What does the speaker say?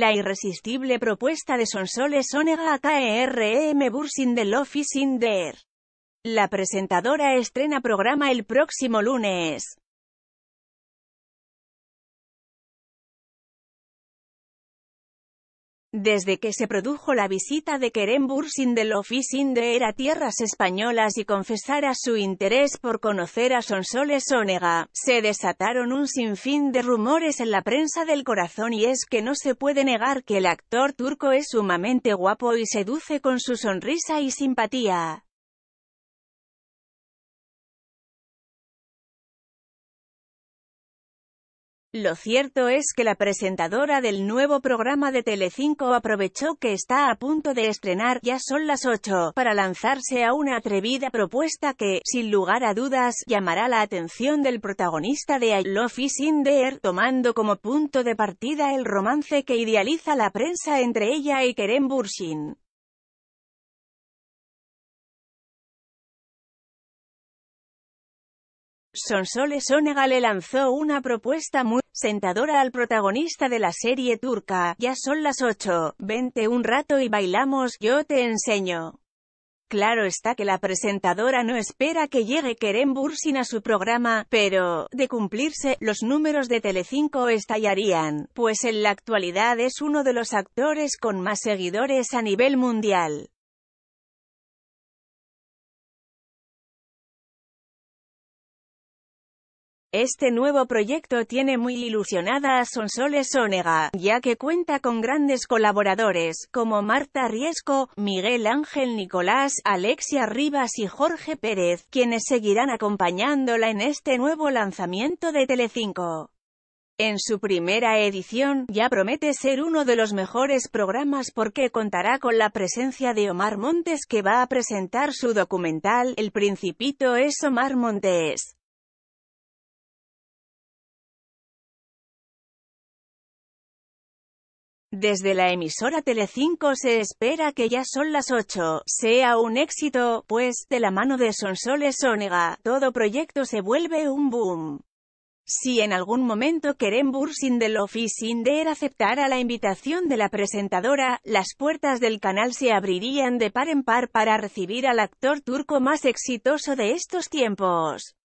La irresistible propuesta de Sonsoles Onega a KERM Bursin del Office La presentadora estrena programa el próximo lunes. Desde que se produjo la visita de Kerem del de de a tierras españolas y confesara su interés por conocer a Sonsoles Onega, se desataron un sinfín de rumores en la prensa del corazón y es que no se puede negar que el actor turco es sumamente guapo y seduce con su sonrisa y simpatía. Lo cierto es que la presentadora del nuevo programa de Telecinco aprovechó que está a punto de estrenar Ya son las 8, para lanzarse a una atrevida propuesta que, sin lugar a dudas, llamará la atención del protagonista de I Love Is In There, tomando como punto de partida el romance que idealiza la prensa entre ella y Keren Burshin. Sonsole le lanzó una propuesta muy sentadora al protagonista de la serie turca, ya son las 8, vente un rato y bailamos, yo te enseño. Claro está que la presentadora no espera que llegue Kerem Bursin a su programa, pero, de cumplirse, los números de Telecinco estallarían, pues en la actualidad es uno de los actores con más seguidores a nivel mundial. Este nuevo proyecto tiene muy ilusionada a Sonsoles Onega, ya que cuenta con grandes colaboradores, como Marta Riesco, Miguel Ángel Nicolás, Alexia Rivas y Jorge Pérez, quienes seguirán acompañándola en este nuevo lanzamiento de Telecinco. En su primera edición, ya promete ser uno de los mejores programas porque contará con la presencia de Omar Montes que va a presentar su documental El Principito es Omar Montes. Desde la emisora Telecinco se espera que Ya son las 8, sea un éxito, pues, de la mano de Sonsoles Sónega, todo proyecto se vuelve un boom. Si en algún momento Bursin de Office Sinder aceptara la invitación de la presentadora, las puertas del canal se abrirían de par en par para recibir al actor turco más exitoso de estos tiempos.